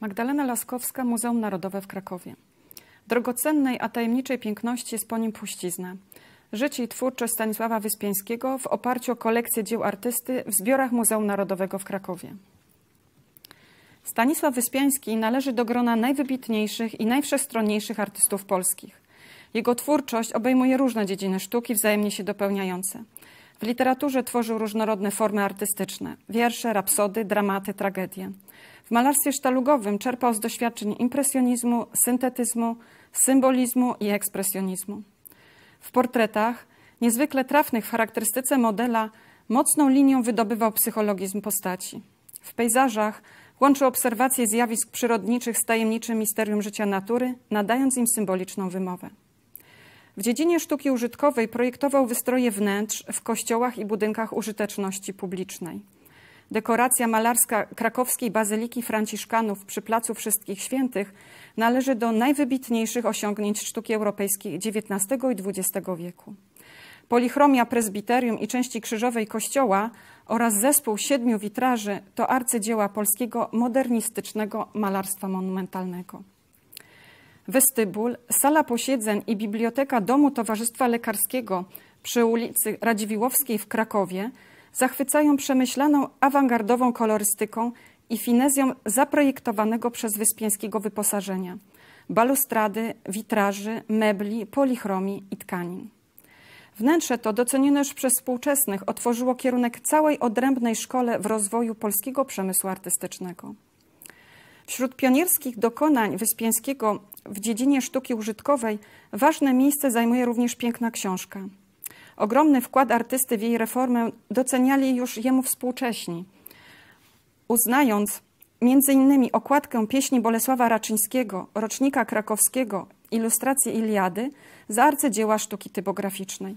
Magdalena Laskowska, Muzeum Narodowe w Krakowie. Drogocennej, a tajemniczej piękności jest po nim puścizna. Życie i twórczość Stanisława Wyspiańskiego w oparciu o kolekcję dzieł artysty w zbiorach Muzeum Narodowego w Krakowie. Stanisław Wyspiański należy do grona najwybitniejszych i najwszechstronniejszych artystów polskich. Jego twórczość obejmuje różne dziedziny sztuki, wzajemnie się dopełniające. W literaturze tworzył różnorodne formy artystyczne: wiersze, rapsody, dramaty, tragedie. W malarstwie sztalugowym czerpał z doświadczeń impresjonizmu, syntetyzmu, symbolizmu i ekspresjonizmu. W portretach, niezwykle trafnych w charakterystyce modela, mocną linią wydobywał psychologizm postaci. W pejzażach łączył obserwacje zjawisk przyrodniczych z tajemniczym misterium życia natury, nadając im symboliczną wymowę. W dziedzinie sztuki użytkowej projektował wystroje wnętrz w kościołach i budynkach użyteczności publicznej. Dekoracja malarska krakowskiej Bazyliki Franciszkanów przy Placu Wszystkich Świętych należy do najwybitniejszych osiągnięć sztuki europejskiej XIX i XX wieku. Polichromia prezbiterium i części krzyżowej kościoła oraz zespół siedmiu witraży to arcydzieła polskiego modernistycznego malarstwa monumentalnego. Westybul, sala posiedzeń i biblioteka Domu Towarzystwa Lekarskiego przy ulicy Radziwiłowskiej w Krakowie – zachwycają przemyślaną, awangardową kolorystyką i finezją zaprojektowanego przez Wyspiańskiego wyposażenia balustrady, witraży, mebli, polichromii i tkanin. Wnętrze to, docenione już przez współczesnych, otworzyło kierunek całej odrębnej szkole w rozwoju polskiego przemysłu artystycznego. Wśród pionierskich dokonań Wyspiańskiego w dziedzinie sztuki użytkowej ważne miejsce zajmuje również piękna książka – Ogromny wkład artysty w jej reformę doceniali już jemu współcześni. Uznając między innymi okładkę pieśni Bolesława Raczyńskiego, rocznika krakowskiego, ilustrację Iliady za arcydzieła sztuki typograficznej.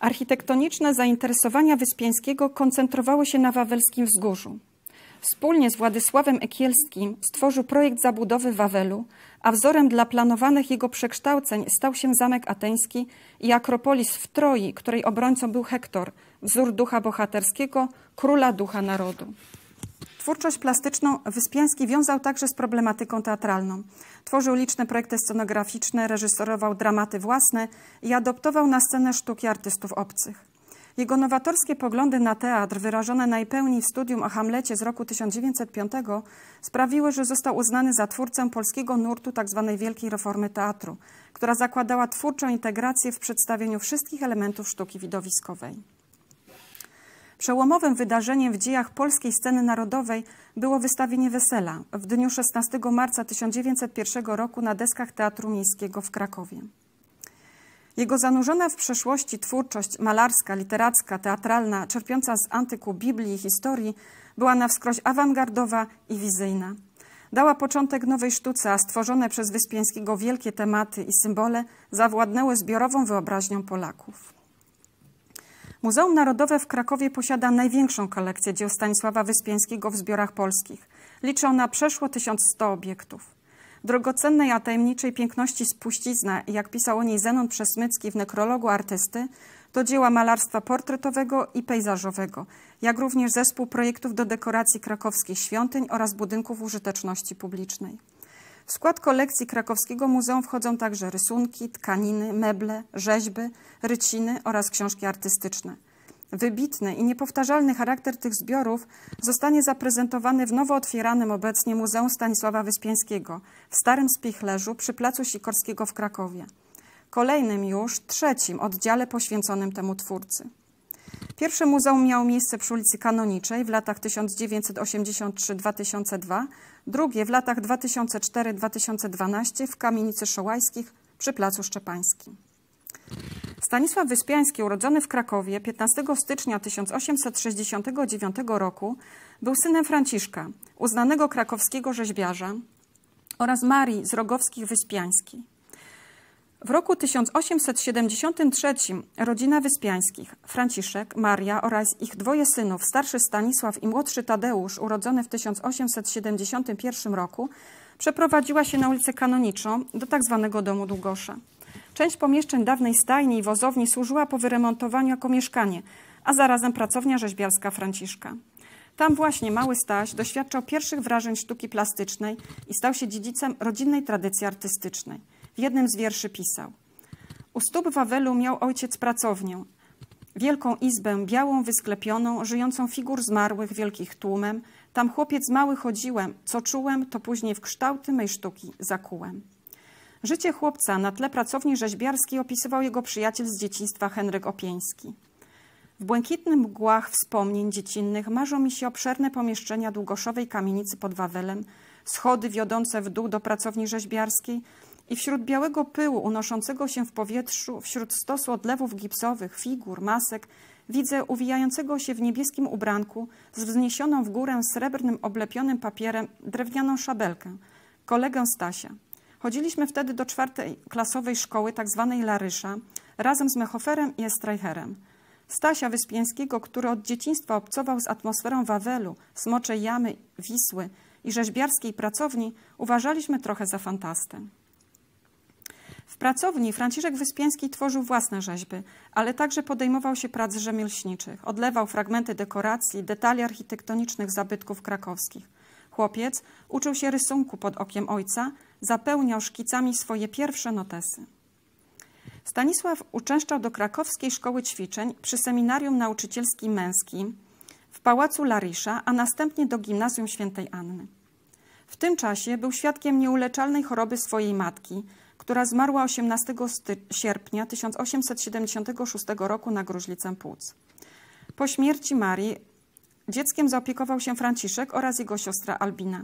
Architektoniczne zainteresowania Wyspiańskiego koncentrowały się na Wawelskim Wzgórzu – wspólnie z Władysławem Ekielskim stworzył projekt zabudowy Wawelu, a wzorem dla planowanych jego przekształceń stał się Zamek Ateński i Akropolis w Troi, której obrońcą był Hektor, wzór ducha bohaterskiego, króla ducha narodu. Twórczość plastyczną Wyspiański wiązał także z problematyką teatralną. Tworzył liczne projekty scenograficzne, reżyserował dramaty własne i adoptował na scenę sztuki artystów obcych. Jego nowatorskie poglądy na teatr, wyrażone najpełniej w studium o Hamlecie z roku 1905, sprawiły, że został uznany za twórcę polskiego nurtu tzw. Tak wielkiej Reformy Teatru, która zakładała twórczą integrację w przedstawieniu wszystkich elementów sztuki widowiskowej. Przełomowym wydarzeniem w dziejach polskiej sceny narodowej było wystawienie Wesela w dniu 16 marca 1901 roku na deskach Teatru Miejskiego w Krakowie. Jego zanurzona w przeszłości twórczość malarska, literacka, teatralna, czerpiąca z antyku Biblii i historii, była na wskroś awangardowa i wizyjna. Dała początek nowej sztuce, a stworzone przez Wyspiańskiego wielkie tematy i symbole zawładnęły zbiorową wyobraźnią Polaków. Muzeum Narodowe w Krakowie posiada największą kolekcję dzieł Stanisława Wyspiańskiego w zbiorach polskich. Liczy ona przeszło 1100 obiektów drogocennej, a tajemniczej piękności spuścizna, jak pisał o niej Zenon Przesmycki w nekrologu artysty, to dzieła malarstwa portretowego i pejzażowego, jak również zespół projektów do dekoracji krakowskich świątyń oraz budynków użyteczności publicznej. W skład kolekcji Krakowskiego Muzeum wchodzą także rysunki, tkaniny, meble, rzeźby, ryciny oraz książki artystyczne. Wybitny i niepowtarzalny charakter tych zbiorów zostanie zaprezentowany w nowo otwieranym obecnie Muzeum Stanisława Wyspiańskiego w Starym Spichlerzu przy Placu Sikorskiego w Krakowie. Kolejnym już, trzecim oddziale poświęconym temu twórcy. Pierwsze muzeum miało miejsce przy ulicy Kanoniczej w latach 1983-2002, drugie w latach 2004-2012 w Kamienicy Szołajskich przy Placu Szczepańskim. Stanisław Wyspiański, urodzony w Krakowie 15 stycznia 1869 roku, był synem Franciszka, uznanego krakowskiego rzeźbiarza, oraz Marii z Rogowskich Wyspiański. W roku 1873 rodzina Wyspiańskich, Franciszek, Maria oraz ich dwoje synów, starszy Stanisław i młodszy Tadeusz, urodzony w 1871 roku, przeprowadziła się na ulicę Kanoniczą do tzw. Tak domu Długosza. Część pomieszczeń dawnej stajni i wozowni służyła po wyremontowaniu jako mieszkanie, a zarazem pracownia rzeźbiarska Franciszka. Tam właśnie mały Staś doświadczał pierwszych wrażeń sztuki plastycznej i stał się dziedzicem rodzinnej tradycji artystycznej. W jednym z wierszy pisał U stóp Wawelu miał ojciec pracownię, wielką izbę białą, wysklepioną, żyjącą figur zmarłych, wielkich tłumem. Tam chłopiec mały chodziłem, co czułem, to później w kształty mej sztuki zakułem. Życie chłopca na tle pracowni rzeźbiarskiej opisywał jego przyjaciel z dzieciństwa Henryk Opieński. W błękitnych mgłach wspomnień dziecinnych marzą mi się obszerne pomieszczenia długoszowej kamienicy pod Wawelem, schody wiodące w dół do pracowni rzeźbiarskiej i wśród białego pyłu unoszącego się w powietrzu, wśród stosu odlewów gipsowych, figur, masek, widzę uwijającego się w niebieskim ubranku z wzniesioną w górę srebrnym oblepionym papierem drewnianą szabelkę, kolegę Stasia. Chodziliśmy wtedy do czwartej klasowej szkoły, tak zwanej Larysza, razem z Mechoferem i Estreicherem. Stasia Wyspiańskiego, który od dzieciństwa obcował z atmosferą Wawelu, Smoczej Jamy, Wisły i rzeźbiarskiej pracowni, uważaliśmy trochę za fantastę. W pracowni Franciszek Wyspiański tworzył własne rzeźby, ale także podejmował się prac rzemieślniczych. Odlewał fragmenty dekoracji, detali architektonicznych zabytków krakowskich. Chłopiec uczył się rysunku pod okiem ojca, zapełniał szkicami swoje pierwsze notesy. Stanisław uczęszczał do krakowskiej szkoły ćwiczeń przy seminarium nauczycielskim męskim w pałacu Larisza, a następnie do gimnazjum świętej Anny. W tym czasie był świadkiem nieuleczalnej choroby swojej matki, która zmarła 18 sierpnia 1876 roku na gruźlicę płuc. Po śmierci Marii dzieckiem zaopiekował się Franciszek oraz jego siostra Albina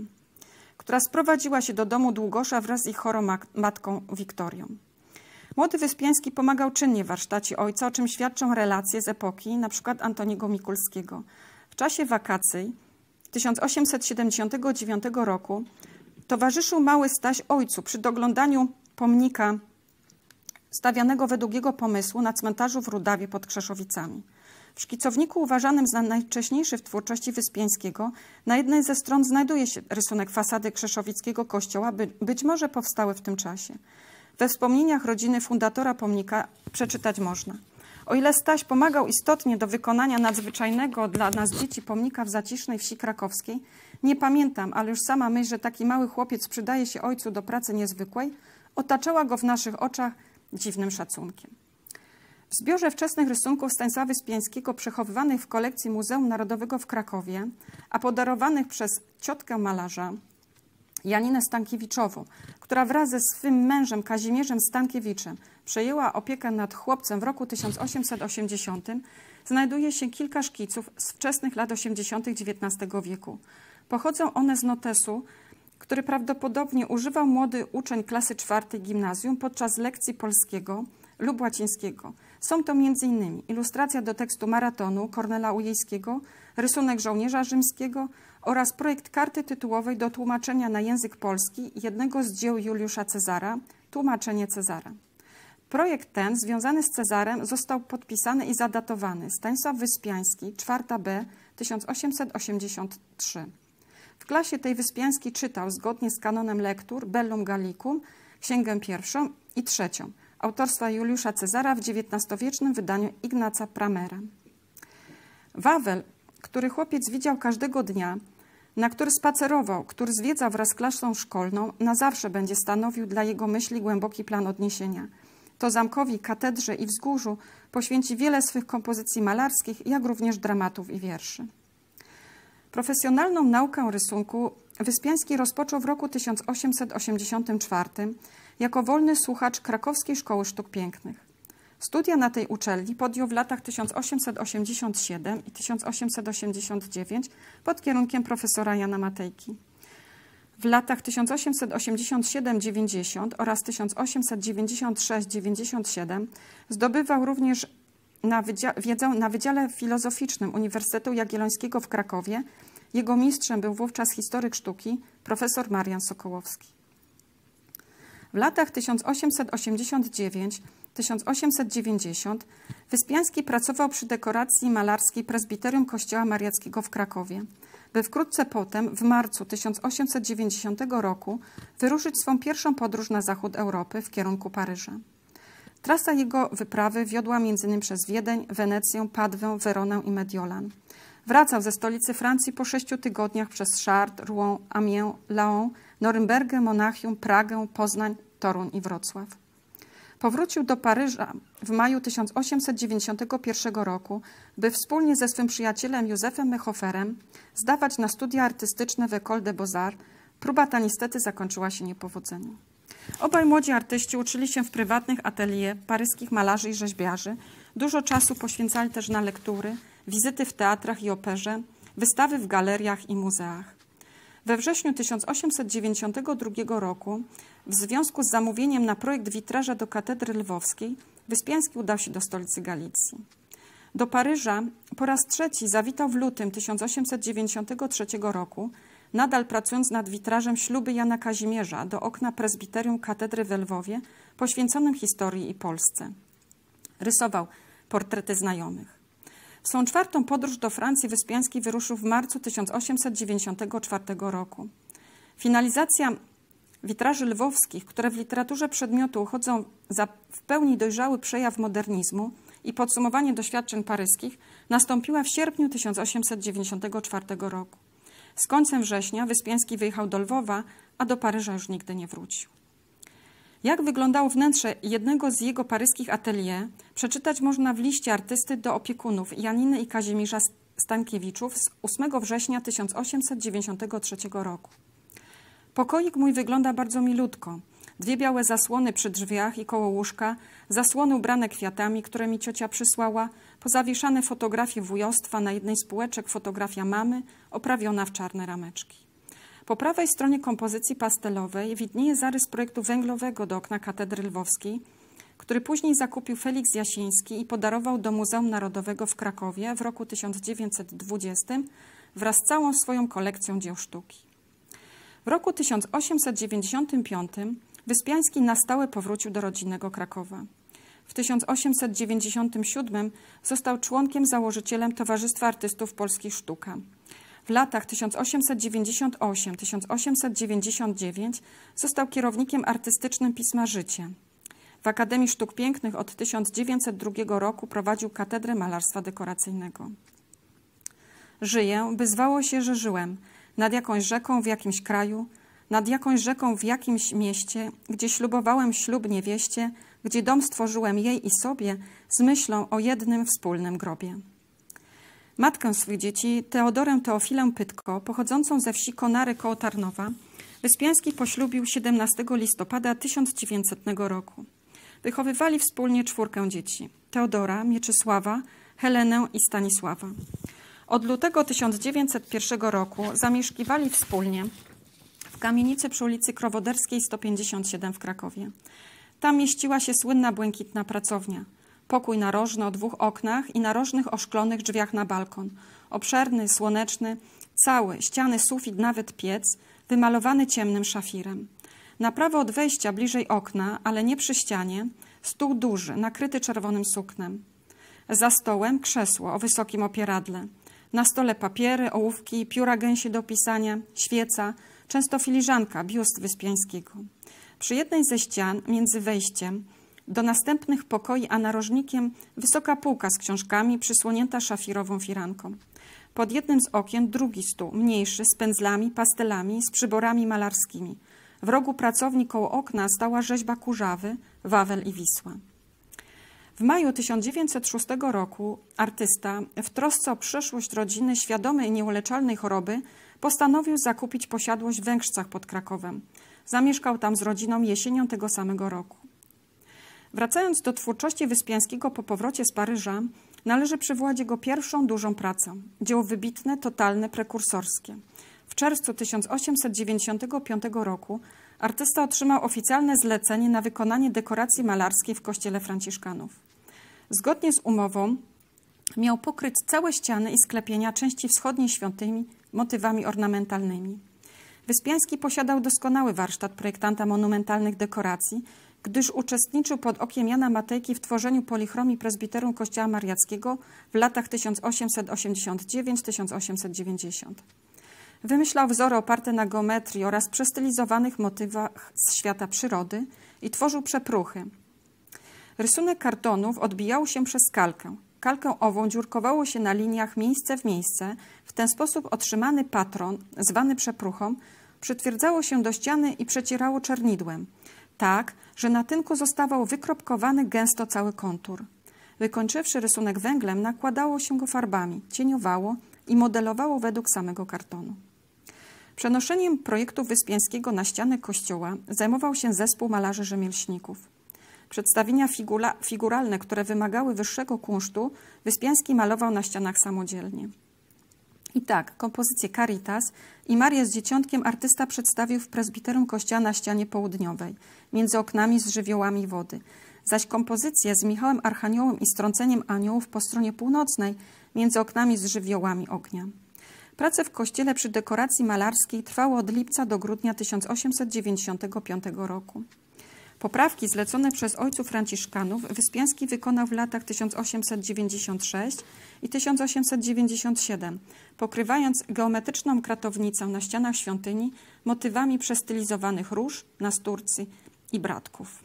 która sprowadziła się do domu Długosza wraz z ich chorą matką Wiktorią. Młody Wyspiański pomagał czynnie w warsztacie ojca, o czym świadczą relacje z epoki, np. Antoniego Mikulskiego. W czasie wakacji 1879 roku towarzyszył mały Staś ojcu przy doglądaniu pomnika stawianego według jego pomysłu na cmentarzu w Rudawie pod Krzeszowicami. W szkicowniku uważanym za najwcześniejszy w twórczości Wyspiańskiego na jednej ze stron znajduje się rysunek fasady Krzeszowickiego kościoła, by, być może powstały w tym czasie. We wspomnieniach rodziny fundatora pomnika przeczytać można. O ile Staś pomagał istotnie do wykonania nadzwyczajnego dla nas dzieci pomnika w zacisznej wsi krakowskiej, nie pamiętam, ale już sama myśl, że taki mały chłopiec przydaje się ojcu do pracy niezwykłej, otaczała go w naszych oczach dziwnym szacunkiem. W zbiorze wczesnych rysunków Stanisławy Spieńskiego przechowywanych w kolekcji Muzeum Narodowego w Krakowie, a podarowanych przez ciotkę malarza Janinę Stankiewiczową, która wraz ze swym mężem Kazimierzem Stankiewiczem przejęła opiekę nad chłopcem w roku 1880, znajduje się kilka szkiców z wczesnych lat 80. XIX wieku. Pochodzą one z notesu, który prawdopodobnie używał młody uczeń klasy czwartej gimnazjum podczas lekcji polskiego lub łacińskiego. Są to m.in. ilustracja do tekstu maratonu Kornela Ujejskiego, rysunek żołnierza rzymskiego oraz projekt karty tytułowej do tłumaczenia na język polski jednego z dzieł Juliusza Cezara, Tłumaczenie Cezara. Projekt ten związany z Cezarem został podpisany i zadatowany Stanisław Wyspiański, 4B, 1883. W klasie tej Wyspiański czytał zgodnie z kanonem lektur Bellum Gallicum, Księgę Pierwszą i Trzecią – autorstwa Juliusza Cezara w XIX-wiecznym wydaniu Ignaca Pramera. Wawel, który chłopiec widział każdego dnia, na który spacerował, który zwiedzał wraz z klasą szkolną, na zawsze będzie stanowił dla jego myśli głęboki plan odniesienia. To zamkowi, katedrze i wzgórzu poświęci wiele swych kompozycji malarskich, jak również dramatów i wierszy. Profesjonalną naukę rysunku Wyspiański rozpoczął w roku 1884 jako wolny słuchacz Krakowskiej Szkoły Sztuk Pięknych. Studia na tej uczelni podjął w latach 1887 i 1889 pod kierunkiem profesora Jana Matejki. W latach 1887-90 oraz 1896-97 zdobywał również na wiedzę na Wydziale Filozoficznym Uniwersytetu Jagiellońskiego w Krakowie. Jego mistrzem był wówczas historyk sztuki profesor Marian Sokołowski. W latach 1889-1890 Wyspiański pracował przy dekoracji malarskiej prezbiterium Kościoła Mariackiego w Krakowie, by wkrótce potem, w marcu 1890 roku, wyruszyć swą pierwszą podróż na zachód Europy w kierunku Paryża. Trasa jego wyprawy wiodła m.in. przez Wiedeń, Wenecję, Padwę, Weronę i Mediolan. Wracał ze stolicy Francji po sześciu tygodniach przez Chartres, Rouen, Amiens, Laon Norymbergę, Monachium, Pragę, Poznań, Torun i Wrocław. Powrócił do Paryża w maju 1891 roku, by wspólnie ze swym przyjacielem Józefem Mechoferem zdawać na studia artystyczne w École des Beaux-Arts. Próba ta niestety zakończyła się niepowodzeniem. Obaj młodzi artyści uczyli się w prywatnych atelier paryskich malarzy i rzeźbiarzy. Dużo czasu poświęcali też na lektury, wizyty w teatrach i operze, wystawy w galeriach i muzeach. We wrześniu 1892 roku w związku z zamówieniem na projekt witraża do katedry lwowskiej Wyspiański udał się do stolicy Galicji. Do Paryża po raz trzeci zawitał w lutym 1893 roku, nadal pracując nad witrażem śluby Jana Kazimierza do okna prezbiterium katedry w Lwowie poświęconym historii i Polsce. Rysował portrety znajomych. W swą czwartą podróż do Francji Wyspiański wyruszył w marcu 1894 roku. Finalizacja witraży lwowskich, które w literaturze przedmiotu uchodzą za w pełni dojrzały przejaw modernizmu i podsumowanie doświadczeń paryskich, nastąpiła w sierpniu 1894 roku. Z końcem września Wyspiański wyjechał do Lwowa, a do Paryża już nigdy nie wrócił. Jak wyglądało wnętrze jednego z jego paryskich atelier, przeczytać można w liście artysty do opiekunów Janiny i Kazimierza Stankiewiczów z 8 września 1893 roku. Pokoik mój wygląda bardzo milutko. Dwie białe zasłony przy drzwiach i koło łóżka, zasłony ubrane kwiatami, które mi ciocia przysłała, pozawieszane fotografie wujostwa, na jednej z półeczek fotografia mamy, oprawiona w czarne rameczki. Po prawej stronie kompozycji pastelowej widnieje zarys projektu węglowego do okna Katedry Lwowskiej, który później zakupił Felix Jasiński i podarował do Muzeum Narodowego w Krakowie w roku 1920 wraz z całą swoją kolekcją dzieł sztuki. W roku 1895 Wyspiański na stałe powrócił do rodzinnego Krakowa. W 1897 został członkiem założycielem Towarzystwa Artystów Polskich Sztuka. W latach 1898-1899 został kierownikiem artystycznym pisma Życie. W Akademii Sztuk Pięknych od 1902 roku prowadził katedrę malarstwa dekoracyjnego. Żyję, by zwało się, że żyłem, nad jakąś rzeką w jakimś kraju, nad jakąś rzeką w jakimś mieście, gdzie ślubowałem ślub niewieście, gdzie dom stworzyłem jej i sobie z myślą o jednym wspólnym grobie matkę swych dzieci, Teodorę Teofilę Pytko, pochodzącą ze wsi Konary koło Tarnowa, Wyspiański poślubił 17 listopada 1900 roku. Wychowywali wspólnie czwórkę dzieci: Teodora, Mieczysława, Helenę i Stanisława. Od lutego 1901 roku zamieszkiwali wspólnie w kamienicy przy ulicy Krowoderskiej 157 w Krakowie. Tam mieściła się słynna błękitna pracownia pokój narożny o dwóch oknach i narożnych oszklonych drzwiach na balkon. Obszerny, słoneczny, cały, ściany, sufit, nawet piec, wymalowany ciemnym szafirem. Na prawo od wejścia, bliżej okna, ale nie przy ścianie, stół duży, nakryty czerwonym suknem. Za stołem krzesło o wysokim opieradle. Na stole papiery, ołówki, pióra gęsi do pisania, świeca, często filiżanka, biust Wyspiańskiego. Przy jednej ze ścian, między wejściem, do następnych pokoi, a narożnikiem wysoka półka z książkami przysłonięta szafirową firanką. Pod jednym z okien drugi stół, mniejszy, z pędzlami, pastelami, z przyborami malarskimi. W rogu pracowni koło okna stała rzeźba Kurzawy, Wawel i Wisła. W maju 1906 roku artysta, w trosce o przyszłość rodziny świadomej nieuleczalnej choroby, postanowił zakupić posiadłość w Węgrzcach pod Krakowem. Zamieszkał tam z rodziną jesienią tego samego roku. Wracając do twórczości Wyspiańskiego po powrocie z Paryża, należy przywołać jego pierwszą dużą pracę, dzieło wybitne, totalne, prekursorskie. W czerwcu 1895 roku artysta otrzymał oficjalne zlecenie na wykonanie dekoracji malarskiej w kościele Franciszkanów. Zgodnie z umową miał pokryć całe ściany i sklepienia części wschodniej świątyni motywami ornamentalnymi. Wyspiański posiadał doskonały warsztat projektanta monumentalnych dekoracji, gdyż uczestniczył pod okiem Jana Matejki w tworzeniu polichromii prezbiterum Kościoła Mariackiego w latach 1889-1890. Wymyślał wzory oparte na geometrii oraz przestylizowanych motywach z świata przyrody i tworzył przepruchy. Rysunek kartonów odbijał się przez kalkę. Kalkę ową dziurkowało się na liniach miejsce w miejsce. W ten sposób otrzymany patron, zwany przepruchą, przytwierdzało się do ściany i przecierało czernidłem tak, że na tynku zostawał wykropkowany gęsto cały kontur. Wykończywszy rysunek węglem, nakładało się go farbami, cieniowało i modelowało według samego kartonu. Przenoszeniem projektu Wyspiańskiego na ścianę kościoła zajmował się zespół malarzy rzemieślników. Przedstawienia figura, figuralne, które wymagały wyższego kunsztu, Wyspiański malował na ścianach samodzielnie. I tak, kompozycję Caritas i Marię z Dzieciątkiem artysta przedstawił w prezbiterum kościoła na ścianie południowej, między oknami z żywiołami wody. Zaś kompozycję z Michałem Archaniołem i Strąceniem Aniołów po stronie północnej, między oknami z żywiołami ognia. Prace w kościele przy dekoracji malarskiej trwały od lipca do grudnia 1895 roku. Poprawki zlecone przez ojców franciszkanów Wyspiański wykonał w latach 1896 i 1897, pokrywając geometryczną kratownicę na ścianach świątyni motywami przestylizowanych róż, nasturcji i bratków.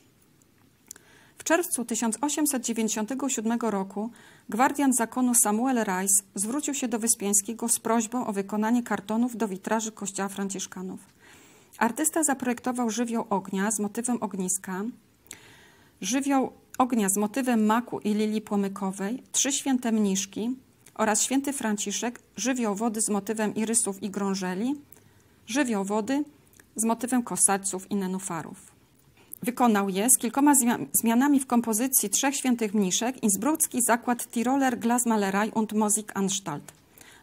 W czerwcu 1897 roku gwardian zakonu Samuel Rice zwrócił się do Wyspiańskiego z prośbą o wykonanie kartonów do witraży kościoła franciszkanów. Artysta zaprojektował żywioł ognia z motywem ogniska, żywioł ognia z motywem maku i lilii płomykowej, trzy święte mniszki oraz święty Franciszek, żywioł wody z motywem irysów i grążeli, żywioł wody z motywem kosadców i nenufarów. Wykonał je z kilkoma zmianami w kompozycji trzech świętych mniszek Innsbrucki zakład Tiroler Glasmalerei und Musikanstalt.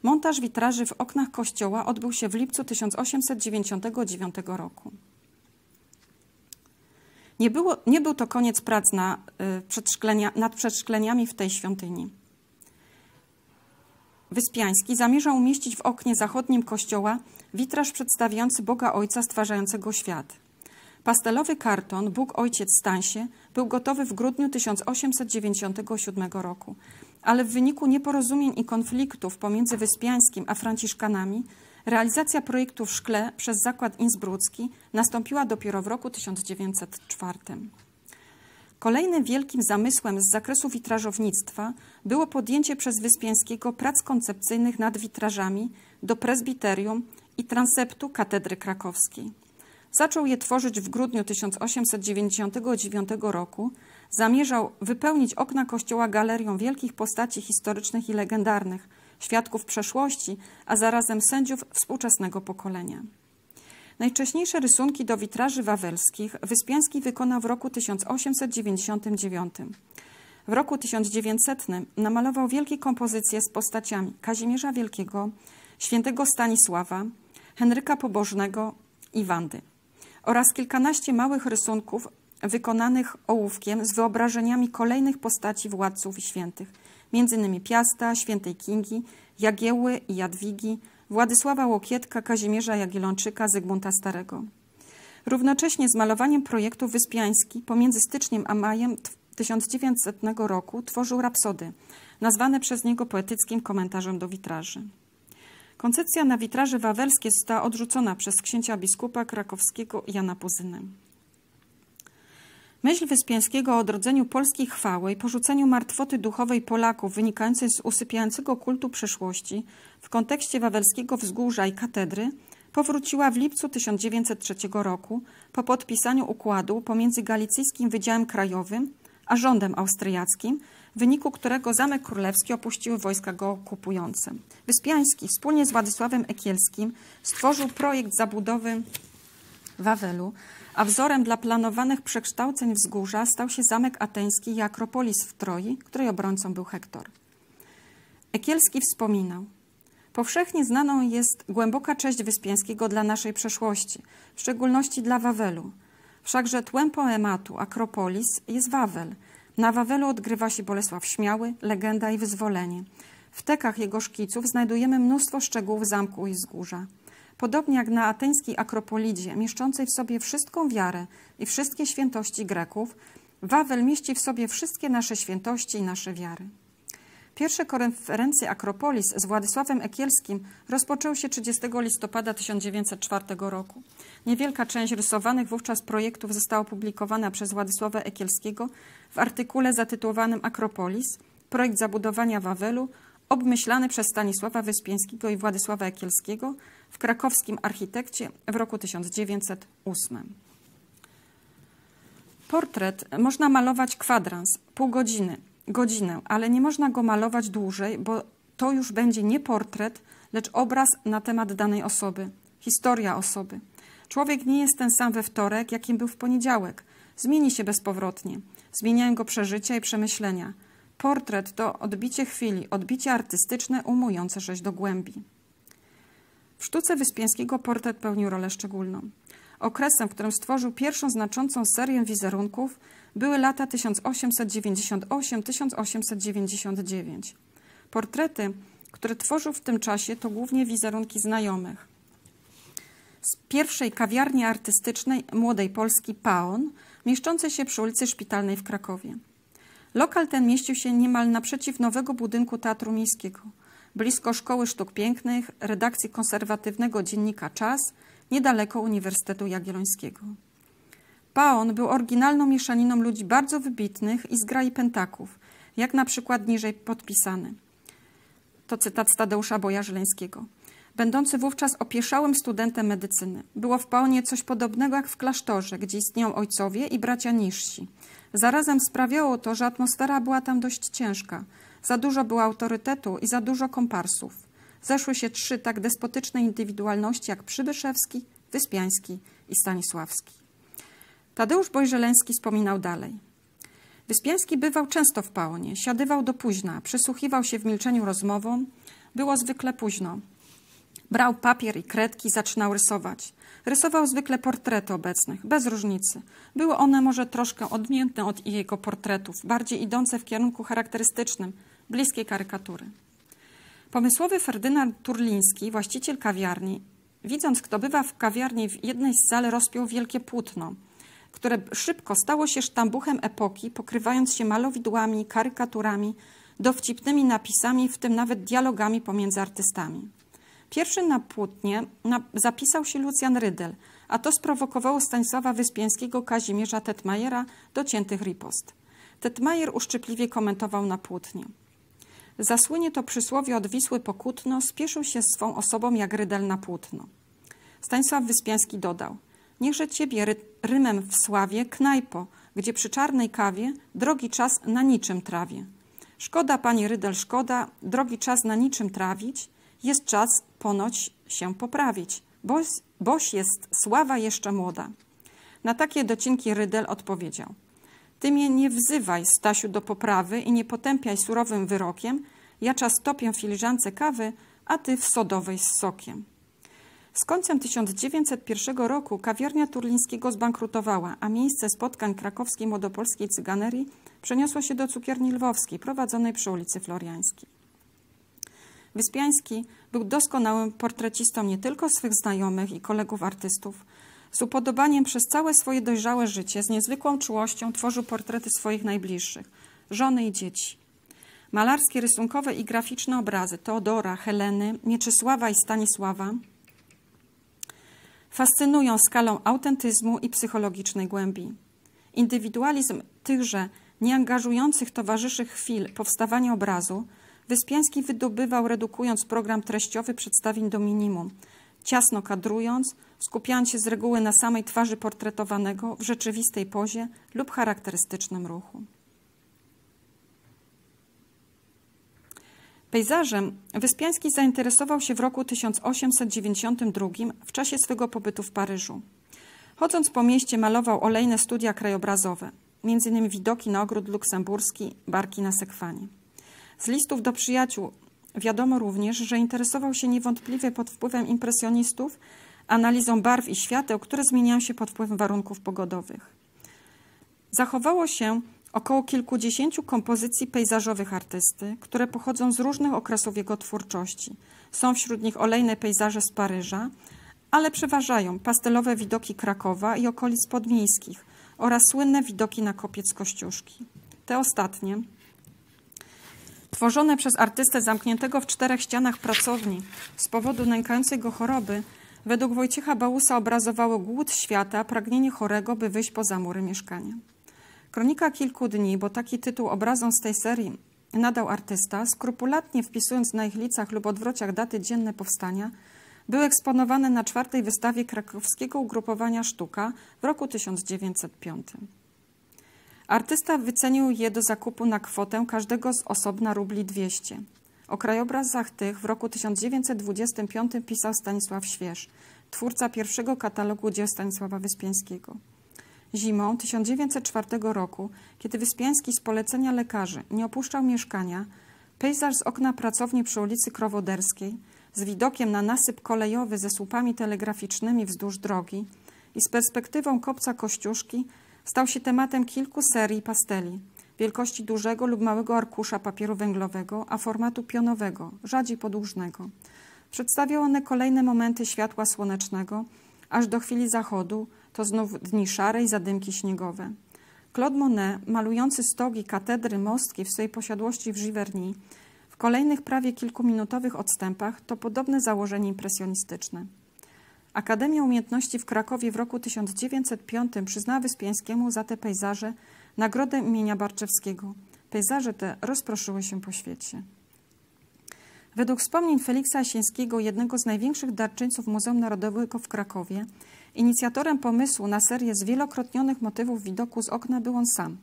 Montaż witraży w oknach kościoła odbył się w lipcu 1899 roku. Nie, było, nie był to koniec prac na, y, przedszklenia, nad przedszkleniami w tej świątyni. Wyspiański zamierzał umieścić w oknie zachodnim kościoła witraż przedstawiający Boga Ojca stwarzającego świat. Pastelowy karton Bóg Ojciec Stansie był gotowy w grudniu 1897 roku, ale w wyniku nieporozumień i konfliktów pomiędzy Wyspiańskim a Franciszkanami Realizacja projektu w szkle przez Zakład Inzbrucki nastąpiła dopiero w roku 1904. Kolejnym wielkim zamysłem z zakresu witrażownictwa było podjęcie przez Wyspiańskiego prac koncepcyjnych nad witrażami do prezbiterium i transeptu katedry krakowskiej. Zaczął je tworzyć w grudniu 1899 roku. Zamierzał wypełnić okna kościoła galerią wielkich postaci historycznych i legendarnych, świadków przeszłości, a zarazem sędziów współczesnego pokolenia. Najwcześniejsze rysunki do witraży wawelskich Wyspiański wykonał w roku 1899. W roku 1900 namalował wielkie kompozycje z postaciami Kazimierza Wielkiego, świętego Stanisława, Henryka Pobożnego i Wandy oraz kilkanaście małych rysunków wykonanych ołówkiem z wyobrażeniami kolejnych postaci władców i świętych – m.in. Piasta, Świętej Kingi, Jagieły i Jadwigi, Władysława Łokietka, Kazimierza Jagielonczyka, Zygmunta Starego. Równocześnie z malowaniem projektu Wyspiański pomiędzy styczniem a majem 1900 roku tworzył rapsody, nazwane przez niego poetyckim komentarzem do witraży. Koncepcja na witraże wawelskie została odrzucona przez księcia biskupa krakowskiego Jana Puzynę. Myśl Wyspiańskiego o odrodzeniu polskiej chwały i porzuceniu martwoty duchowej Polaków wynikającej z usypiającego kultu przeszłości w kontekście Wawelskiego Wzgórza i Katedry powróciła w lipcu 1903 roku po podpisaniu układu pomiędzy Galicyjskim Wydziałem Krajowym a rządem austriackim, w wyniku którego Zamek Królewski opuściły wojska go okupujące. Wyspiański wspólnie z Władysławem Ekielskim stworzył projekt zabudowy Wawelu, a wzorem dla planowanych przekształceń wzgórza stał się zamek ateński Akropolis w Troi, której obrońcą był Hektor. Ekielski wspominał, Powszechnie znaną jest głęboka cześć Wyspiańskiego dla naszej przeszłości, w szczególności dla Wawelu. Wszakże tłem poematu Akropolis jest Wawel. Na Wawelu odgrywa się Bolesław Śmiały, legenda i wyzwolenie. W tekach jego szkiców znajdujemy mnóstwo szczegółów zamku i wzgórza podobnie jak na ateńskiej Akropolidzie, mieszczącej w sobie wszystką wiarę i wszystkie świętości Greków, Wawel mieści w sobie wszystkie nasze świętości i nasze wiary. Pierwsze konferencje Akropolis z Władysławem Ekielskim rozpoczęły się 30 listopada 1904 roku. Niewielka część rysowanych wówczas projektów została opublikowana przez Władysława Ekielskiego w artykule zatytułowanym Akropolis – projekt zabudowania Wawelu obmyślany przez Stanisława Wyspieńskiego i Władysława Ekielskiego – w krakowskim architekcie w roku 1908. Portret można malować kwadrans, pół godziny, godzinę, ale nie można go malować dłużej, bo to już będzie nie portret, lecz obraz na temat danej osoby, historia osoby. Człowiek nie jest ten sam we wtorek, jakim był w poniedziałek. Zmieni się bezpowrotnie. Zmieniają go przeżycia i przemyślenia. Portret to odbicie chwili, odbicie artystyczne, umujące rzeź do głębi. W sztuce Wyspiańskiego portret pełnił rolę szczególną. Okresem, w którym stworzył pierwszą znaczącą serię wizerunków, były lata 1898-1899. Portrety, które tworzył w tym czasie, to głównie wizerunki znajomych. Z pierwszej kawiarni artystycznej Młodej Polski Paon, mieszczącej się przy ulicy Szpitalnej w Krakowie. Lokal ten mieścił się niemal naprzeciw nowego budynku Teatru Miejskiego – blisko Szkoły Sztuk Pięknych, redakcji konserwatywnego dziennika Czas, niedaleko Uniwersytetu Jagiellońskiego. Paon był oryginalną mieszaniną ludzi bardzo wybitnych i z grai pentaków, jak na przykład niżej podpisany. To cytat z Tadeusza Boja-Żeleńskiego. Będący wówczas opieszałym studentem medycyny. Było w Paonie coś podobnego jak w klasztorze, gdzie istnieją ojcowie i bracia niżsi. Zarazem sprawiało to, że atmosfera była tam dość ciężka – za dużo było autorytetu i za dużo komparsów. Zeszły się trzy tak despotyczne indywidualności jak Przybyszewski, Wyspiański i Stanisławski. Tadeusz Bojżeleński wspominał dalej. Wyspiański bywał często w Pałonie, siadywał do późna, przysłuchiwał się w milczeniu rozmowom, było zwykle późno. Brał papier i kredki, zaczynał rysować. Rysował zwykle portrety obecnych, bez różnicy. Były one może troszkę odmienne od jego portretów, bardziej idące w kierunku charakterystycznym, bliskie karykatury. Pomysłowy Ferdynand Turliński, właściciel kawiarni, widząc, kto bywa w kawiarni w jednej z sal, rozpiął wielkie płótno, które szybko stało się sztambuchem epoki, pokrywając się malowidłami, karykaturami, dowcipnymi napisami, w tym nawet dialogami pomiędzy artystami. Pierwszy na płótnie zapisał się Lucjan Rydel, a to sprowokowało Stanisława Wyspiańskiego Kazimierza Tetmajera do ciętych ripost. Tetmajer uszczypliwie komentował na płótnie – Zasłynie to przysłowie od Wisły po Kutno, spieszył się swą osobą jak rydel na płótno. Stanisław Wyspiański dodał, niechże ciebie ry rymem w sławie knajpo, gdzie przy czarnej kawie drogi czas na niczym trawie. Szkoda, pani rydel, szkoda, drogi czas na niczym trawić, jest czas ponoć się poprawić, boś, boś jest sława jeszcze młoda. Na takie docinki rydel odpowiedział – ty mnie nie wzywaj, Stasiu, do poprawy i nie potępiaj surowym wyrokiem. Ja czas topię w filiżance kawy, a ty w sodowej z sokiem. Z końcem 1901 roku kawiarnia Turlińskiego zbankrutowała, a miejsce spotkań krakowskiej młodopolskiej cyganerii przeniosło się do cukierni lwowskiej, prowadzonej przy ulicy Floriańskiej. Wyspiański był doskonałym portrecistą nie tylko swych znajomych i kolegów artystów, z upodobaniem przez całe swoje dojrzałe życie, z niezwykłą czułością tworzył portrety swoich najbliższych, żony i dzieci. Malarskie, rysunkowe i graficzne obrazy Teodora, Heleny, Mieczysława i Stanisława fascynują skalą autentyzmu i psychologicznej głębi. Indywidualizm tychże nieangażujących towarzyszy chwil powstawania obrazu Wyspiański wydobywał, redukując program treściowy przedstawień do minimum – ciasno kadrując, skupiając się z reguły na samej twarzy portretowanego w rzeczywistej pozie lub charakterystycznym ruchu. Pejzażem Wyspiański zainteresował się w roku 1892 w czasie swego pobytu w Paryżu. Chodząc po mieście malował olejne studia krajobrazowe, m.in. widoki na ogród luksemburski, barki na Sekwanie. Z listów do przyjaciół Wiadomo również, że interesował się niewątpliwie pod wpływem impresjonistów analizą barw i świateł, które zmieniają się pod wpływem warunków pogodowych. Zachowało się około kilkudziesięciu kompozycji pejzażowych artysty, które pochodzą z różnych okresów jego twórczości. Są wśród nich olejne pejzaże z Paryża, ale przeważają pastelowe widoki Krakowa i okolic podmiejskich oraz słynne widoki na kopiec Kościuszki. Te ostatnie Tworzone przez artystę zamkniętego w czterech ścianach pracowni z powodu nękającej go choroby, według Wojciecha Bałusa obrazowało głód świata, pragnienie chorego, by wyjść poza mury mieszkania. Kronika kilku dni, bo taki tytuł obrazom z tej serii nadał artysta, skrupulatnie wpisując na ich licach lub odwrociach daty dzienne powstania, były eksponowane na czwartej wystawie krakowskiego ugrupowania Sztuka w roku 1905. Artysta wycenił je do zakupu na kwotę każdego z osobna rubli 200. O krajobrazach tych w roku 1925 pisał Stanisław Śwież, twórca pierwszego katalogu dzieł Stanisława Wyspiańskiego. Zimą 1904 roku, kiedy Wyspiański z polecenia lekarzy nie opuszczał mieszkania, pejzaż z okna pracowni przy ulicy Krowoderskiej z widokiem na nasyp kolejowy ze słupami telegraficznymi wzdłuż drogi i z perspektywą kopca Kościuszki Stał się tematem kilku serii pasteli wielkości dużego lub małego arkusza papieru węglowego, a formatu pionowego, rzadziej podłużnego. Przedstawią one kolejne momenty światła słonecznego, aż do chwili zachodu, to znów dni szarej zadymki śniegowe. Claude Monet, malujący stogi katedry mostki w swojej posiadłości w Giverny, w kolejnych prawie kilkuminutowych odstępach to podobne założenie impresjonistyczne. Akademia Umiejętności w Krakowie w roku 1905 przyznała Wyspiańskiemu za te pejzaże nagrodę imienia Barczewskiego. Pejzaże te rozproszyły się po świecie. Według wspomnień Feliksa Asińskiego, jednego z największych darczyńców Muzeum Narodowego w Krakowie, inicjatorem pomysłu na serię zwielokrotnionych motywów widoku z okna był on sam.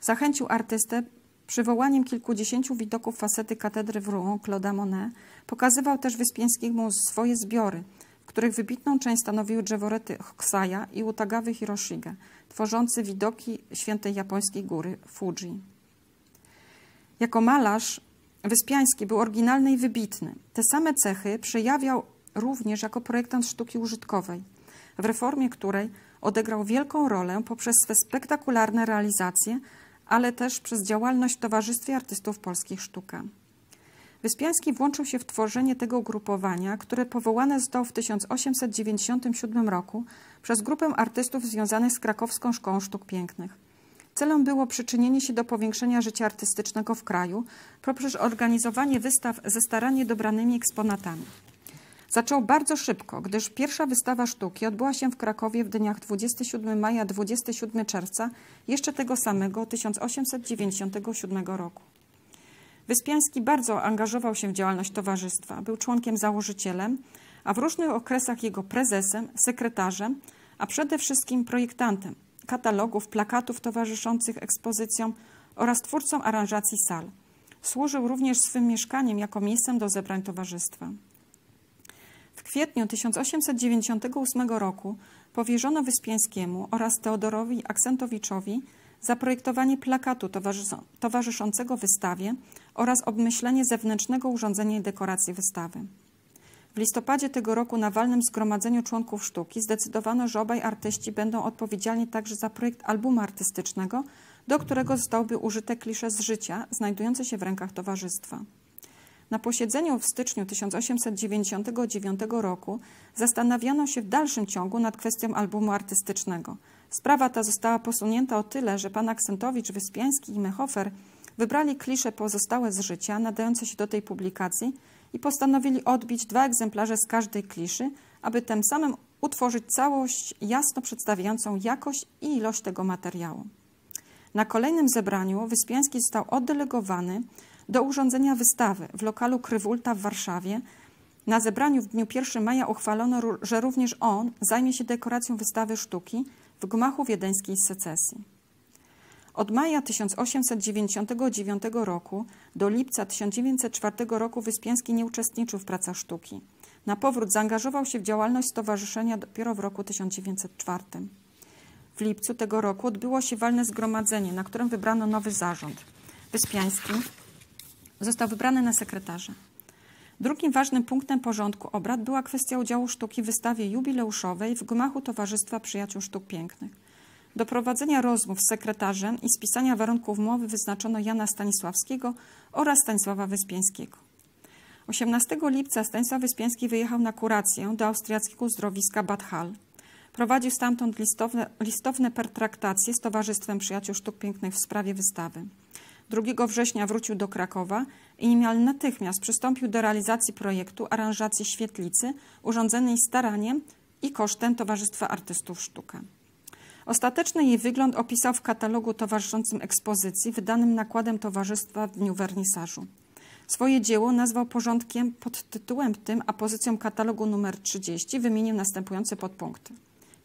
Zachęcił artystę przywołaniem kilkudziesięciu widoków facety katedry w Rouen Claude Monet. Pokazywał też Wyspiańskiemu swoje zbiory – których wybitną część stanowiły drzeworety Hokusaya i Utagawy Hiroshige, tworzący widoki świętej japońskiej góry Fuji. Jako malarz Wyspiański był oryginalny i wybitny. Te same cechy przejawiał również jako projektant sztuki użytkowej, w reformie której odegrał wielką rolę poprzez swe spektakularne realizacje, ale też przez działalność w Towarzystwie Artystów Polskich Sztuka. Wyspiański włączył się w tworzenie tego ugrupowania, które powołane zostało w 1897 roku przez grupę artystów związanych z Krakowską Szkołą Sztuk Pięknych. Celem było przyczynienie się do powiększenia życia artystycznego w kraju poprzez organizowanie wystaw ze starannie dobranymi eksponatami. Zaczął bardzo szybko, gdyż pierwsza wystawa sztuki odbyła się w Krakowie w dniach 27 maja 27 czerwca jeszcze tego samego 1897 roku. Wyspiański bardzo angażował się w działalność towarzystwa, był członkiem założycielem, a w różnych okresach jego prezesem, sekretarzem, a przede wszystkim projektantem katalogów, plakatów towarzyszących ekspozycjom oraz twórcą aranżacji sal. Służył również swym mieszkaniem jako miejscem do zebrań towarzystwa. W kwietniu 1898 roku powierzono Wyspiańskiemu oraz Teodorowi Aksentowiczowi zaprojektowanie plakatu towarzyszącego wystawie oraz obmyślenie zewnętrznego urządzenia i dekoracji wystawy. W listopadzie tego roku na walnym zgromadzeniu członków sztuki zdecydowano, że obaj artyści będą odpowiedzialni także za projekt albumu artystycznego, do którego zostałby użyte klisze z życia znajdujące się w rękach towarzystwa. Na posiedzeniu w styczniu 1899 roku zastanawiano się w dalszym ciągu nad kwestią albumu artystycznego – Sprawa ta została posunięta o tyle, że pan Aksentowicz, Wyspiański i Mehofer wybrali klisze pozostałe z życia nadające się do tej publikacji i postanowili odbić dwa egzemplarze z każdej kliszy, aby tym samym utworzyć całość jasno przedstawiającą jakość i ilość tego materiału. Na kolejnym zebraniu Wyspiański został oddelegowany do urządzenia wystawy w lokalu Krywulta w Warszawie. Na zebraniu w dniu 1 maja uchwalono, że również on zajmie się dekoracją wystawy sztuki, w gmachu wiedeńskiej secesji. Od maja 1899 roku do lipca 1904 roku Wyspiański nie uczestniczył w pracach sztuki. Na powrót zaangażował się w działalność stowarzyszenia dopiero w roku 1904. W lipcu tego roku odbyło się walne zgromadzenie, na którym wybrano nowy zarząd. Wyspiański został wybrany na sekretarza. Drugim ważnym punktem porządku obrad była kwestia udziału sztuki w wystawie jubileuszowej w gmachu Towarzystwa Przyjaciół Sztuk Pięknych. Do prowadzenia rozmów z sekretarzem i spisania warunków umowy wyznaczono Jana Stanisławskiego oraz Stanisława Wyspiańskiego. 18 lipca Stanisław Wyspiański wyjechał na kurację do austriackiego zdrowiska Bad Hall. Prowadził stamtąd listowne, listowne pertraktacje z Towarzystwem Przyjaciół Sztuk Pięknych w sprawie wystawy. 2 września wrócił do Krakowa i niemal natychmiast przystąpił do realizacji projektu aranżacji świetlicy urządzonej staraniem i kosztem Towarzystwa Artystów Sztuka. Ostateczny jej wygląd opisał w katalogu towarzyszącym ekspozycji wydanym nakładem towarzystwa w dniu wernisażu. Swoje dzieło nazwał porządkiem pod tytułem tym, a pozycją katalogu numer 30 wymienił następujące podpunkty.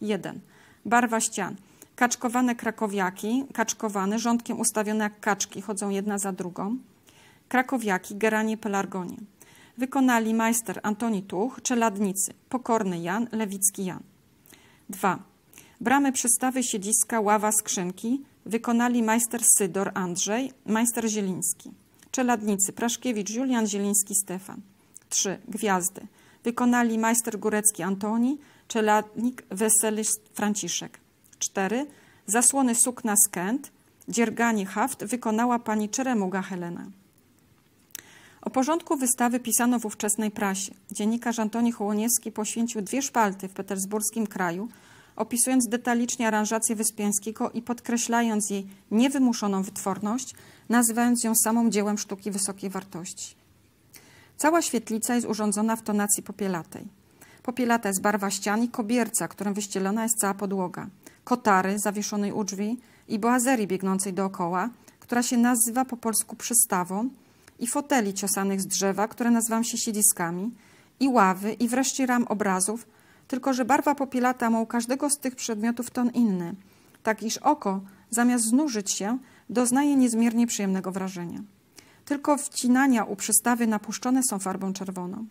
1. Barwa ścian. Kaczkowane krakowiaki, kaczkowane, rządkiem ustawione jak kaczki, chodzą jedna za drugą krakowiaki Geranie Pelargonie. Wykonali majster Antoni Tuch, czeladnicy Pokorny Jan, Lewicki Jan. 2. Bramy przystawy siedziska Ława Skrzynki wykonali majster Sydor Andrzej, majster Zieliński. Czeladnicy Praszkiewicz Julian, Zieliński Stefan. 3. Gwiazdy wykonali majster górecki Antoni, czeladnik Wesely Franciszek. 4. Zasłony sukna Skent, dzierganie haft wykonała pani Czeremuga Helena. O porządku wystawy pisano w ówczesnej prasie. Dziennikarz Antoni Hołoniewski poświęcił dwie szpalty w petersburskim kraju, opisując detalicznie aranżację Wyspiańskiego i podkreślając jej niewymuszoną wytworność, nazywając ją samą dziełem sztuki wysokiej wartości. Cała świetlica jest urządzona w tonacji popielatej. Popielata jest barwa ścian i kobierca, którym wyścielona jest cała podłoga, kotary zawieszonej u drzwi i boazerii biegnącej dookoła, która się nazywa po polsku przystawą, i foteli ciosanych z drzewa, które nazywam się siedziskami, i ławy, i wreszcie ram obrazów, tylko że barwa popielata ma u każdego z tych przedmiotów ton inny, tak iż oko, zamiast znużyć się, doznaje niezmiernie przyjemnego wrażenia. Tylko wcinania u przystawy napuszczone są farbą czerwoną.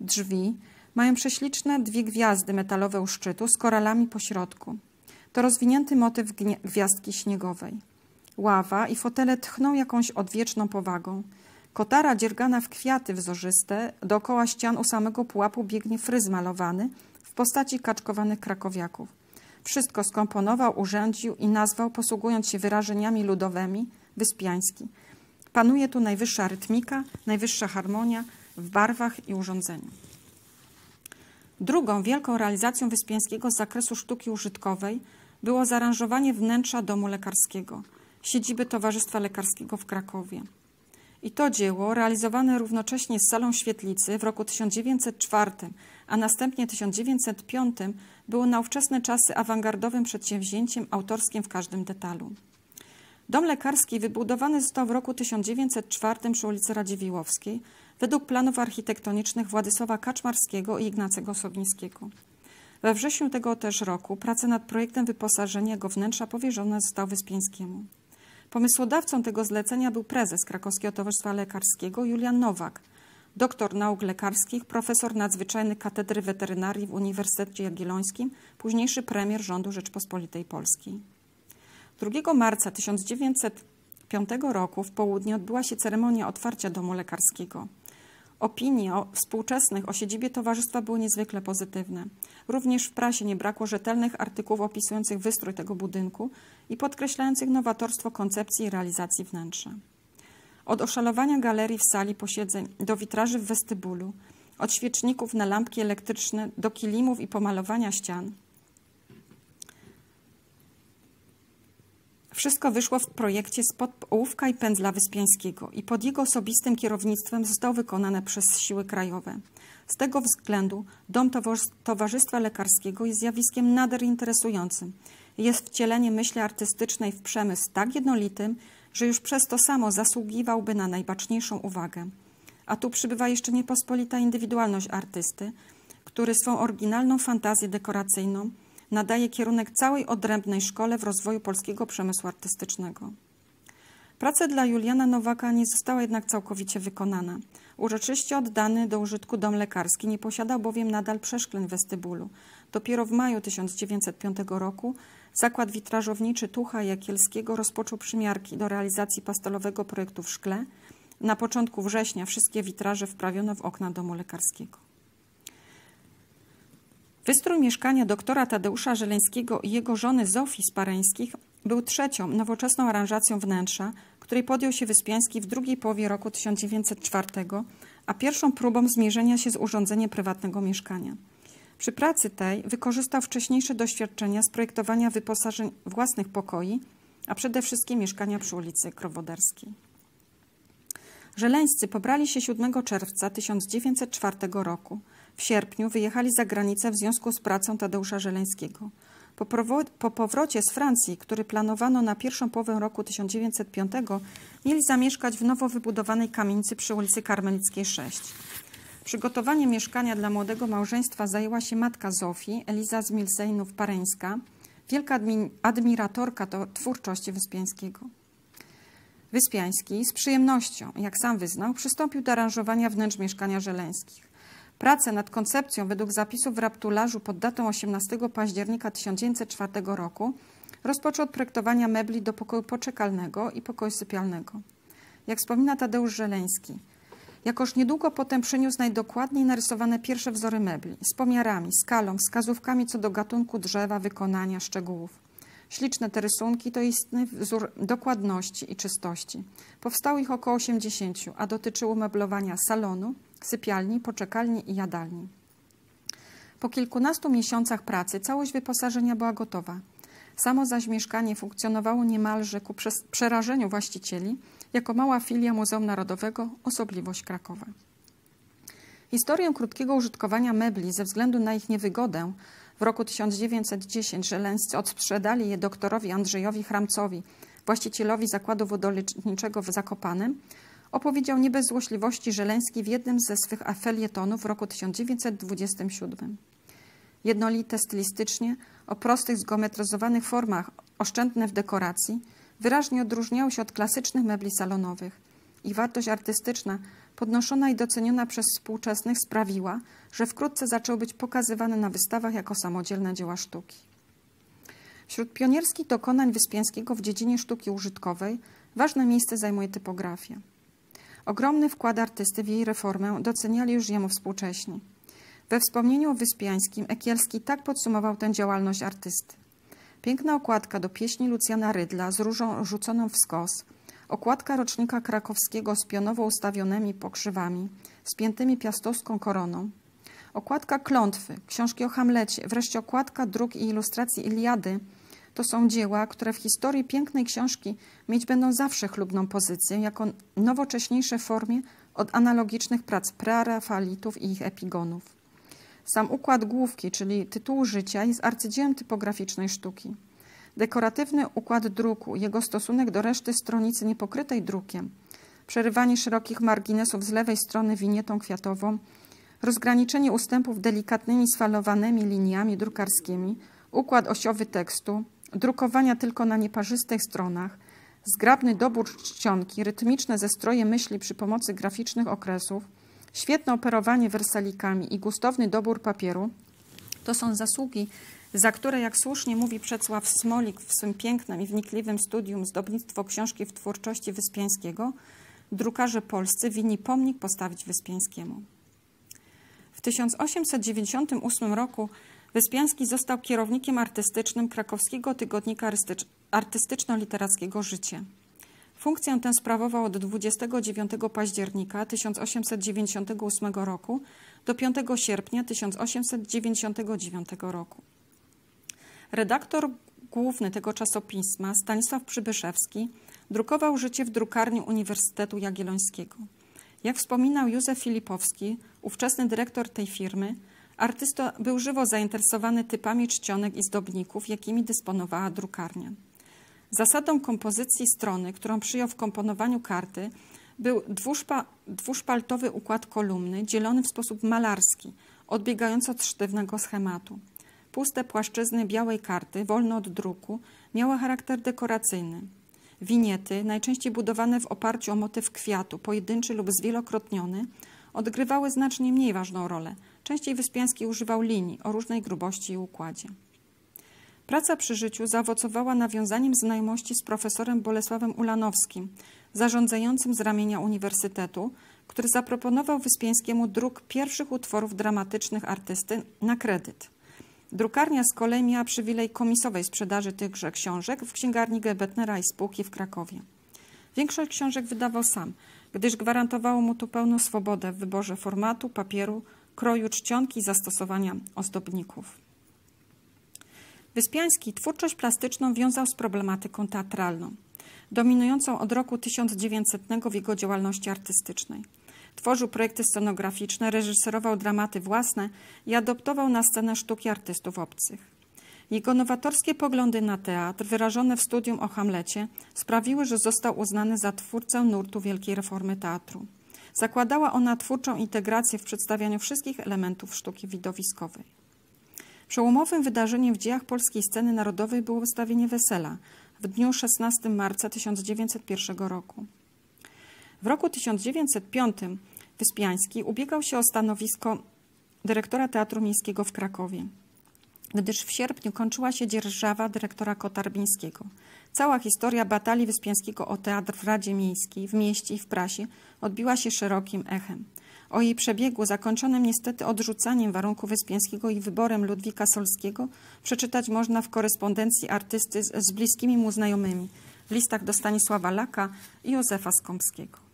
Drzwi mają prześliczne dwie gwiazdy metalowe u szczytu z koralami po środku. To rozwinięty motyw gwiazdki śniegowej. Ława i fotele tchną jakąś odwieczną powagą. Kotara dziergana w kwiaty wzorzyste, dookoła ścian u samego pułapu biegnie fryz malowany w postaci kaczkowanych krakowiaków. Wszystko skomponował, urządził i nazwał, posługując się wyrażeniami ludowymi, wyspiański. Panuje tu najwyższa rytmika, najwyższa harmonia w barwach i urządzeniu. Drugą wielką realizacją Wyspiańskiego z zakresu sztuki użytkowej było zaaranżowanie wnętrza domu lekarskiego, siedziby Towarzystwa Lekarskiego w Krakowie. I to dzieło, realizowane równocześnie z Salą Świetlicy w roku 1904, a następnie 1905, było na ówczesne czasy awangardowym przedsięwzięciem autorskim w każdym detalu. Dom lekarski wybudowany został w roku 1904 przy ulicy Radziwiłowskiej według planów architektonicznych Władysława Kaczmarskiego i Ignacego Sowińskiego. We wrześniu tego też roku prace nad projektem wyposażenia jego wnętrza powierzone zostały Wyspieńskiemu. Pomysłodawcą tego zlecenia był prezes Krakowskiego Towarzystwa Lekarskiego Julian Nowak, doktor nauk lekarskich, profesor nadzwyczajny Katedry Weterynarii w Uniwersytecie Jagiellońskim, późniejszy premier rządu Rzeczpospolitej Polskiej. 2 marca 1905 roku w południe odbyła się ceremonia otwarcia domu lekarskiego. Opinie o współczesnych o siedzibie towarzystwa były niezwykle pozytywne. Również w prasie nie brakło rzetelnych artykułów opisujących wystrój tego budynku i podkreślających nowatorstwo koncepcji i realizacji wnętrza. Od oszalowania galerii w sali posiedzeń do witraży w westybulu, od świeczników na lampki elektryczne do kilimów i pomalowania ścian – Wszystko wyszło w projekcie spod ołówka i pędzla Wyspiańskiego i pod jego osobistym kierownictwem zostało wykonane przez siły krajowe. Z tego względu Dom Towarzystwa Lekarskiego jest zjawiskiem nader interesującym. Jest wcieleniem myśli artystycznej w przemysł tak jednolitym, że już przez to samo zasługiwałby na najbaczniejszą uwagę. A tu przybywa jeszcze niepospolita indywidualność artysty, który swą oryginalną fantazję dekoracyjną – nadaje kierunek całej odrębnej szkole w rozwoju polskiego przemysłu artystycznego. Praca dla Juliana Nowaka nie została jednak całkowicie wykonana. Uroczyście oddany do użytku dom lekarski nie posiadał bowiem nadal przeszkleń westybulu. Dopiero w maju 1905 roku zakład witrażowniczy Tucha Jakielskiego rozpoczął przymiarki do realizacji pastelowego projektu w szkle. Na początku września wszystkie witraże wprawiono w okna domu lekarskiego. Wystrój mieszkania doktora Tadeusza Żeleńskiego i jego żony Zofii Spareńskich był trzecią nowoczesną aranżacją wnętrza, której podjął się Wyspiański w drugiej połowie roku 1904, a pierwszą próbą zmierzenia się z urządzeniem prywatnego mieszkania. Przy pracy tej wykorzystał wcześniejsze doświadczenia z projektowania wyposażeń własnych pokoi, a przede wszystkim mieszkania przy ulicy Krowoderskiej. Żeleńscy pobrali się 7 czerwca 1904 roku – w sierpniu wyjechali za granicę w związku z pracą Tadeusza Żeleńskiego. Po, po powrocie z Francji, który planowano na pierwszą połowę roku 1905, mieli zamieszkać w nowo wybudowanej kamienicy przy ulicy Karmelickiej 6. Przygotowanie mieszkania dla młodego małżeństwa zajęła się matka Zofii, Eliza z Milsejnów-Pareńska, wielka admiratorka to twórczości Wyspiańskiego. Wyspiański z przyjemnością, jak sam wyznał, przystąpił do aranżowania wnętrz mieszkania żeleńskich. Prace nad koncepcją według zapisów w raptularzu pod datą 18 października 1904 roku rozpoczął od projektowania mebli do pokoju poczekalnego i pokoju sypialnego. Jak wspomina Tadeusz Żeleński, jakoż niedługo potem przyniósł najdokładniej narysowane pierwsze wzory mebli z pomiarami, skalą, wskazówkami co do gatunku drzewa, wykonania, szczegółów. Śliczne te rysunki to istny wzór dokładności i czystości. Powstało ich około 80, a dotyczyło meblowania salonu, sypialni, poczekalni i jadalni. Po kilkunastu miesiącach pracy całość wyposażenia była gotowa. Samo zaś mieszkanie funkcjonowało niemalże ku przerażeniu właścicieli jako mała filia Muzeum Narodowego Osobliwość Krakowa. Historię krótkiego użytkowania mebli ze względu na ich niewygodę w roku 1910 żelęscy odsprzedali je doktorowi Andrzejowi Hramcowi, właścicielowi zakładu wodoleczniczego w Zakopanem, opowiedział nie bez złośliwości Żeleński w jednym ze swych afelietonów w roku 1927. Jednolite stylistycznie, o prostych, zgometryzowanych formach, oszczędne w dekoracji, wyraźnie odróżniały się od klasycznych mebli salonowych. Ich wartość artystyczna, podnoszona i doceniona przez współczesnych, sprawiła, że wkrótce zaczęły być pokazywane na wystawach jako samodzielne dzieła sztuki. Wśród pionierskich dokonań Wyspiańskiego w dziedzinie sztuki użytkowej ważne miejsce zajmuje typografia. Ogromny wkład artysty w jej reformę doceniali już jemu współcześni. We wspomnieniu o wyspiańskim Ekielski tak podsumował tę działalność artysty. Piękna okładka do pieśni Lucjana Rydla z różą rzuconą w skos, okładka rocznika krakowskiego z pionowo ustawionymi pokrzywami, spiętymi piastowską koroną, okładka Klątwy, książki o Hamlecie, wreszcie okładka dróg i ilustracji Iliady – to są dzieła, które w historii pięknej książki mieć będą zawsze chlubną pozycję, jako nowocześniejsze formie od analogicznych prac prarafalitów i ich epigonów. Sam układ główki, czyli tytuł życia, jest arcydziełem typograficznej sztuki. Dekoratywny układ druku, jego stosunek do reszty stronicy niepokrytej drukiem, przerywanie szerokich marginesów z lewej strony winietą kwiatową, rozgraniczenie ustępów delikatnymi sfalowanymi liniami drukarskimi, układ osiowy tekstu, drukowania tylko na nieparzystych stronach, zgrabny dobór czcionki, rytmiczne zestroje myśli przy pomocy graficznych okresów, świetne operowanie wersalikami i gustowny dobór papieru to są zasługi, za które, jak słusznie mówi Przecław Smolik w swym pięknym i wnikliwym studium Zdobnictwo Książki w Twórczości Wyspiańskiego, drukarze polscy winni pomnik postawić Wyspiańskiemu. W 1898 roku Wyspiański został kierownikiem artystycznym krakowskiego tygodnika artystyczno-literackiego Życie. Funkcję tę sprawował od 29 października 1898 roku do 5 sierpnia 1899 roku. Redaktor główny tego czasopisma, Stanisław Przybyszewski, drukował życie w drukarni Uniwersytetu Jagiellońskiego. Jak wspominał Józef Filipowski, ówczesny dyrektor tej firmy, Artysta był żywo zainteresowany typami czcionek i zdobników, jakimi dysponowała drukarnia. Zasadą kompozycji strony, którą przyjął w komponowaniu karty, był dwuszpa, dwuszpaltowy układ kolumny, dzielony w sposób malarski, odbiegający od sztywnego schematu. Puste płaszczyzny białej karty, wolne od druku, miały charakter dekoracyjny. Winiety, najczęściej budowane w oparciu o motyw kwiatu, pojedynczy lub zwielokrotniony, odgrywały znacznie mniej ważną rolę – Częściej Wyspiański używał linii o różnej grubości i układzie. Praca przy życiu zaowocowała nawiązaniem znajomości z profesorem Bolesławem Ulanowskim, zarządzającym z ramienia uniwersytetu, który zaproponował Wyspiańskiemu druk pierwszych utworów dramatycznych artysty na kredyt. Drukarnia z kolei miała przywilej komisowej sprzedaży tychże książek w księgarni Gebetnera i spółki w Krakowie. Większość książek wydawał sam, gdyż gwarantowało mu tu pełną swobodę w wyborze formatu, papieru, kroju czcionki i zastosowania ozdobników. Wyspiański twórczość plastyczną wiązał z problematyką teatralną, dominującą od roku 1900 w jego działalności artystycznej. Tworzył projekty scenograficzne, reżyserował dramaty własne i adoptował na scenę sztuki artystów obcych. Jego nowatorskie poglądy na teatr, wyrażone w studium o Hamlecie, sprawiły, że został uznany za twórcę nurtu wielkiej reformy teatru. Zakładała ona twórczą integrację w przedstawianiu wszystkich elementów sztuki widowiskowej. Przełomowym wydarzeniem w dziejach polskiej sceny narodowej było wystawienie Wesela w dniu 16 marca 1901 roku. W roku 1905 Wyspiański ubiegał się o stanowisko dyrektora Teatru Miejskiego w Krakowie gdyż w sierpniu kończyła się dzierżawa dyrektora Kotarbińskiego. Cała historia batalii Wyspiańskiego o teatr w Radzie Miejskiej, w mieście i w prasie odbiła się szerokim echem. O jej przebiegu, zakończonym niestety odrzucaniem warunku Wyspiańskiego i wyborem Ludwika Solskiego, przeczytać można w korespondencji artysty z, z bliskimi mu znajomymi, w listach do Stanisława Laka i Józefa Skąpskiego.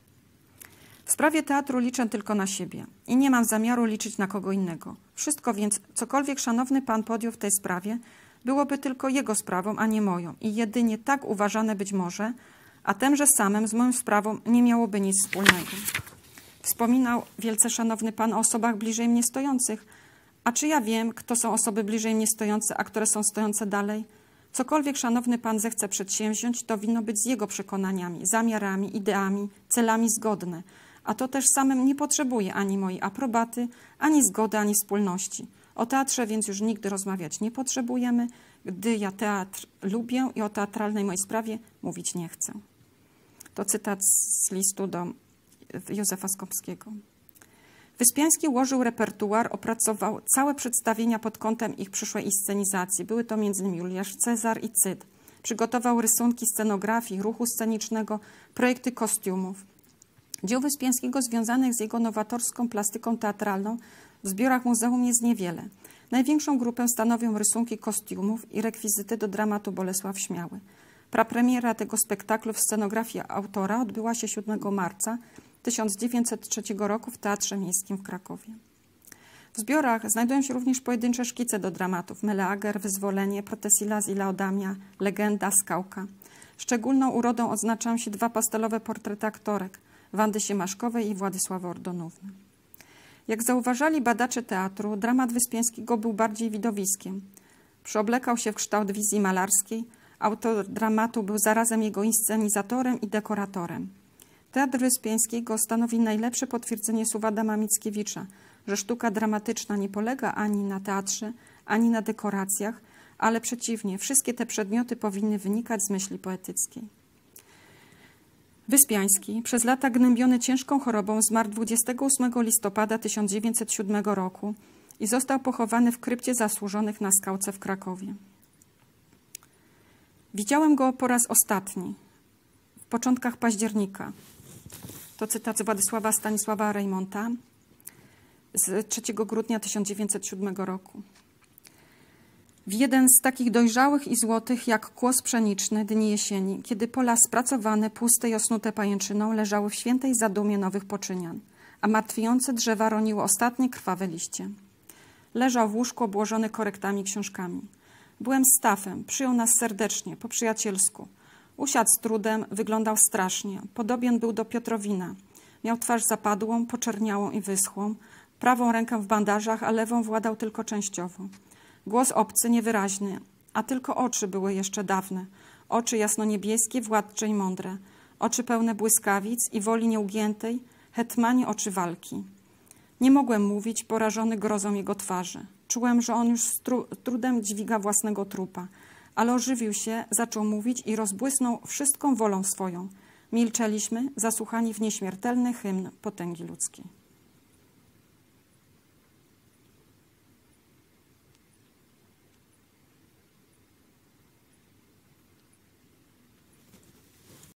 W sprawie teatru liczę tylko na siebie i nie mam zamiaru liczyć na kogo innego. Wszystko więc, cokolwiek szanowny pan podjął w tej sprawie, byłoby tylko jego sprawą, a nie moją i jedynie tak uważane być może, a tymże samym z moją sprawą nie miałoby nic wspólnego. Wspominał wielce szanowny pan o osobach bliżej mnie stojących. A czy ja wiem, kto są osoby bliżej mnie stojące, a które są stojące dalej? Cokolwiek szanowny pan zechce przedsięwziąć, to winno być z jego przekonaniami, zamiarami, ideami, celami zgodne – a to też samym nie potrzebuje ani mojej aprobaty, ani zgody, ani wspólności. O teatrze więc już nigdy rozmawiać nie potrzebujemy, gdy ja teatr lubię i o teatralnej mojej sprawie mówić nie chcę. To cytat z listu do Józefa Skopskiego. Wyspiański ułożył repertuar, opracował całe przedstawienia pod kątem ich przyszłej inscenizacji. Były to m.in. Juliasz Cezar i Cyd. Przygotował rysunki scenografii, ruchu scenicznego, projekty kostiumów. Dzieł Wyspiańskiego związanych z jego nowatorską plastyką teatralną w zbiorach muzeum jest niewiele. Największą grupę stanowią rysunki kostiumów i rekwizyty do dramatu Bolesław Śmiały. Prapremiera tego spektaklu w scenografii autora odbyła się 7 marca 1903 roku w Teatrze Miejskim w Krakowie. W zbiorach znajdują się również pojedyncze szkice do dramatów Meleager, Wyzwolenie, Protesilas i Laodamia, Legenda, Skałka. Szczególną urodą odznaczają się dwa pastelowe portrety aktorek – Wandy Siemaszkowej i Władysława Ordonówny. Jak zauważali badacze teatru, dramat Wyspiańskiego był bardziej widowiskiem. Przyoblekał się w kształt wizji malarskiej, autor dramatu był zarazem jego inscenizatorem i dekoratorem. Teatr Wyspiańskiego stanowi najlepsze potwierdzenie słów Adama Mickiewicza, że sztuka dramatyczna nie polega ani na teatrze, ani na dekoracjach, ale przeciwnie, wszystkie te przedmioty powinny wynikać z myśli poetyckiej. Wyspiański, przez lata gnębiony ciężką chorobą, zmarł 28 listopada 1907 roku i został pochowany w krypcie zasłużonych na skałce w Krakowie. Widziałem go po raz ostatni, w początkach października. To cytat Władysława Stanisława Reymonta z 3 grudnia 1907 roku w jeden z takich dojrzałych i złotych jak kłos pszeniczny dni jesieni, kiedy pola spracowane, puste i osnute pajęczyną leżały w świętej zadumie nowych poczynian, a martwiące drzewa roniło ostatnie krwawe liście. Leżał w łóżku obłożony korektami i książkami. Byłem stafem, przyjął nas serdecznie, po przyjacielsku. Usiadł z trudem, wyglądał strasznie. Podobien był do Piotrowina. Miał twarz zapadłą, poczerniałą i wyschłą, prawą rękę w bandażach, a lewą władał tylko częściowo. Głos obcy, niewyraźny, a tylko oczy były jeszcze dawne. Oczy jasnoniebieskie, władcze i mądre. Oczy pełne błyskawic i woli nieugiętej, hetmanie oczy walki. Nie mogłem mówić, porażony grozą jego twarzy. Czułem, że on już z tru trudem dźwiga własnego trupa, ale ożywił się, zaczął mówić i rozbłysnął wszystką wolą swoją. Milczeliśmy, zasłuchani w nieśmiertelny hymn potęgi ludzkiej.